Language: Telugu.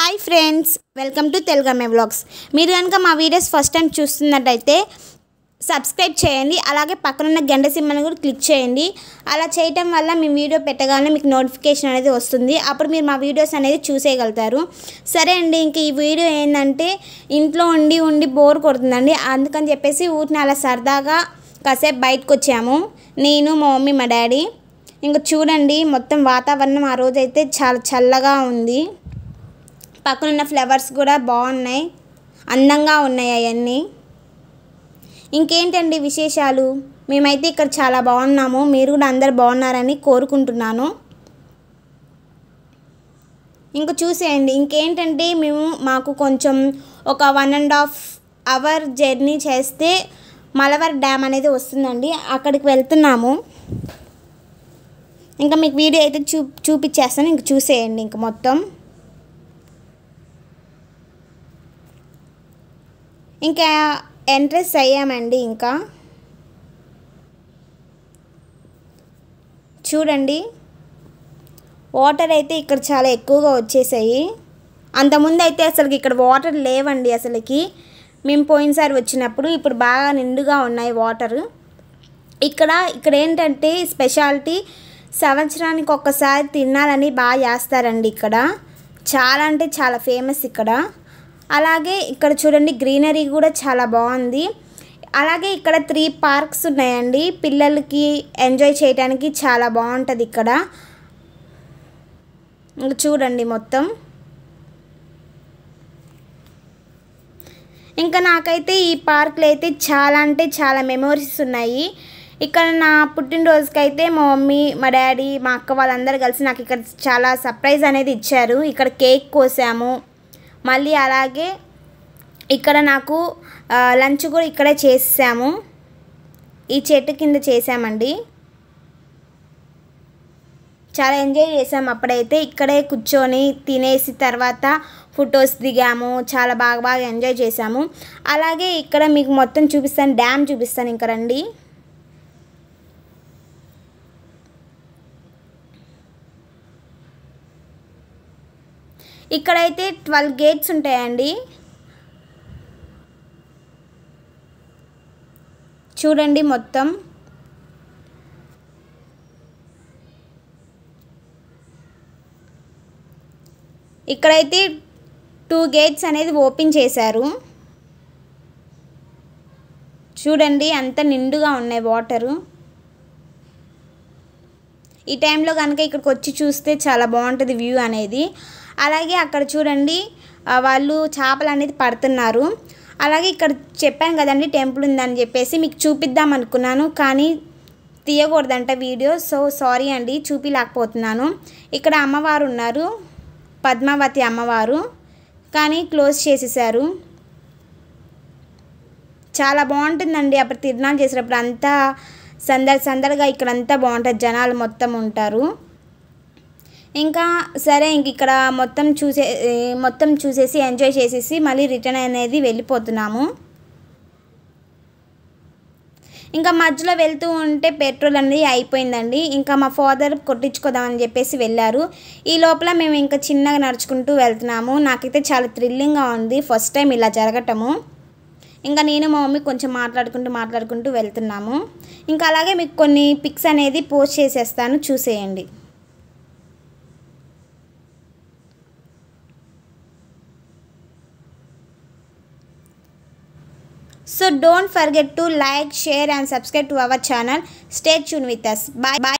Hi friends welcome to Telugammayi vlogs మీరు కనుక మా వీడియోస్ ఫస్ట్ టైం చూస్తున్నట్టయితే సబ్స్క్రైబ్ చేయండి అలాగే పక్కనున్న గంట సింహను కూడా క్లిక్ చేయండి అలా చేయటం వల్ల మీ వీడియో పెట్టగానే మీకు నోటిఫికేషన్ అనేది వస్తుంది అప్పుడు మీరు మా వీడియోస్ అనేది చూసేయగలుగుతారు సరే అండి ఇంక ఈ వీడియో ఏంటంటే ఇంట్లో ఉండి ఉండి బోర్ కొడుతుందండి అందుకని చెప్పేసి ఊరిని అలా సరదాగా కాసేపు బయటకు వచ్చాము నేను మా మమ్మీ మా డాడీ ఇంకా చూడండి మొత్తం వాతావరణం ఆ రోజైతే చాలా చల్లగా ఉంది పక్కన ఉన్న ఫ్లవర్స్ కూడా బాగున్నాయి అందంగా ఉన్నాయి అవన్నీ ఇంకేంటండి విశేషాలు మేమైతే ఇక్కడ చాలా బాగున్నాము మీరు కూడా అందరు బాగున్నారని కోరుకుంటున్నాను ఇంకా చూసేయండి ఇంకేంటంటే మేము మాకు కొంచెం ఒక one and half hour journey చేస్తే మలవర్ డ్యామ్ అనేది వస్తుందండి అక్కడికి వెళ్తున్నాము ఇంకా మీకు వీడియో అయితే చూ చూపించేస్తాను ఇంక చూసేయండి ఇంక మొత్తం ఇంకా ఎంట్రెస్ అయ్యామండి ఇంకా చూడండి వాటర్ అయితే ఇక్కడ చాలా ఎక్కువగా వచ్చేసాయి అంతకుముందు అయితే అసలుకి ఇక్కడ వాటర్ లేవండి అసలుకి మేము పోయినసారి వచ్చినప్పుడు ఇప్పుడు బాగా నిండుగా ఉన్నాయి వాటర్ ఇక్కడ ఇక్కడ ఏంటంటే స్పెషాలిటీ సంవత్సరానికి ఒక్కసారి తినాలని బాగా చేస్తారండి ఇక్కడ చాలా అంటే చాలా ఫేమస్ ఇక్కడ అలాగే ఇక్కడ చూడండి గ్రీనరీ కూడా చాలా బాగుంది అలాగే ఇక్కడ త్రీ పార్క్స్ ఉన్నాయండి పిల్లలకి ఎంజాయ్ చేయడానికి చాలా బాగుంటుంది ఇక్కడ చూడండి మొత్తం ఇంకా నాకైతే ఈ పార్క్లో అయితే చాలా అంటే చాలా మెమోరీస్ ఉన్నాయి ఇక్కడ నా పుట్టినరోజుకి అయితే మా మమ్మీ మా డాడీ మా అక్క వాళ్ళందరూ కలిసి నాకు ఇక్కడ చాలా సర్ప్రైజ్ అనేది ఇచ్చారు ఇక్కడ కేక్ కోసాము మళ్ళీ అలాగే ఇక్కడ నాకు లంచ్ కూడా ఇక్కడే చేసాము ఈ చెట్టు కింద చేసామండి చాలా ఎంజాయ్ చేసాం అప్పుడైతే ఇక్కడే కూర్చొని తినేసి తర్వాత ఫొటోస్ దిగాము చాలా బాగా బాగా ఎంజాయ్ చేసాము అలాగే ఇక్కడ మీకు మొత్తం చూపిస్తాను డ్యామ్ చూపిస్తాను ఇంక రండి ఇక్కడైతే ట్వెల్వ్ గేట్స్ ఉంటాయండి చూడండి మొత్తం ఇక్కడైతే టూ గేట్స్ అనేది ఓపెన్ చేశారు చూడండి అంత నిండుగా ఉన్నాయి వాటరు ఈ టైంలో కనుక ఇక్కడికి వచ్చి చూస్తే చాలా బాగుంటుంది వ్యూ అనేది అలాగే అక్కడ చూడండి వాళ్ళు చేపలు అనేది పడుతున్నారు అలాగే ఇక్కడ చెప్పాను కదండి టెంపుల్ ఉందని చెప్పేసి మీకు చూపిద్దాం అనుకున్నాను కానీ తీయకూడదంట వీడియో సో సారీ అండి చూపిలేకపోతున్నాను ఇక్కడ అమ్మవారు ఉన్నారు పద్మావతి అమ్మవారు కానీ క్లోజ్ చేసేసారు చాలా బాగుంటుందండి అప్పుడు తిరునాలు చేసినప్పుడు అంతా సందడి సందడిగా ఇక్కడంతా బాగుంటుంది జనాలు మొత్తం ఉంటారు ఇంకా సరే ఇంక ఇక్కడ మొత్తం చూసే మొత్తం చూసేసి ఎంజాయ్ చేసేసి మళ్ళీ రిటర్న్ అనేది వెళ్ళిపోతున్నాము ఇంకా మధ్యలో వెళ్తూ ఉంటే పెట్రోల్ అనేది అయిపోయిందండి ఇంకా మా ఫాదర్ కొట్టించుకోదామని చెప్పేసి వెళ్ళారు ఈ లోపల మేము ఇంకా చిన్నగా నడుచుకుంటూ వెళ్తున్నాము నాకైతే చాలా థ్రిల్లింగ్గా ఉంది ఫస్ట్ టైం ఇలా జరగటము ఇంకా నేను మా మమ్మీ కొంచెం మాట్లాడుకుంటూ మాట్లాడుకుంటూ వెళ్తున్నాము ఇంకా అలాగే మీకు కొన్ని పిక్స్ అనేది పోస్ట్ చేసేస్తాను చూసేయండి So don't forget to like, share and subscribe to our channel. Stay tuned with us. Bye. Bye.